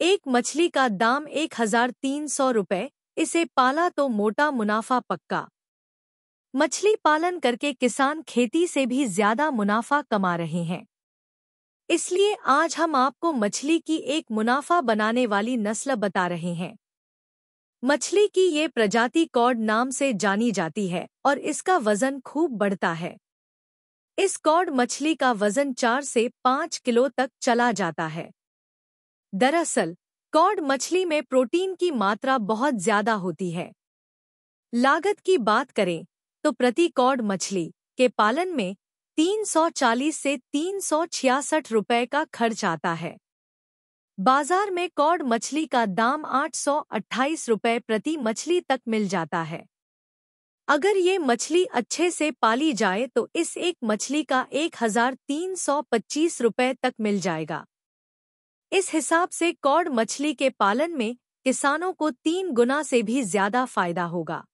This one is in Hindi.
एक मछली का दाम एक हजार तीन सौ रुपये इसे पाला तो मोटा मुनाफा पक्का मछली पालन करके किसान खेती से भी ज्यादा मुनाफा कमा रहे हैं इसलिए आज हम आपको मछली की एक मुनाफा बनाने वाली नस्ल बता रहे हैं मछली की ये प्रजाति कॉड नाम से जानी जाती है और इसका वजन खूब बढ़ता है इस कॉड मछली का वजन चार से पाँच किलो तक चला जाता है दरअसल कॉड मछली में प्रोटीन की मात्रा बहुत ज्यादा होती है लागत की बात करें तो प्रति कॉड मछली के पालन में 340 से तीन रुपए का खर्च आता है बाजार में कॉड मछली का दाम 828 रुपए प्रति मछली तक मिल जाता है अगर ये मछली अच्छे से पाली जाए तो इस एक मछली का पच्चीस रुपए तक मिल जाएगा इस हिसाब से कौड़ मछली के पालन में किसानों को तीन गुना से भी ज्यादा फायदा होगा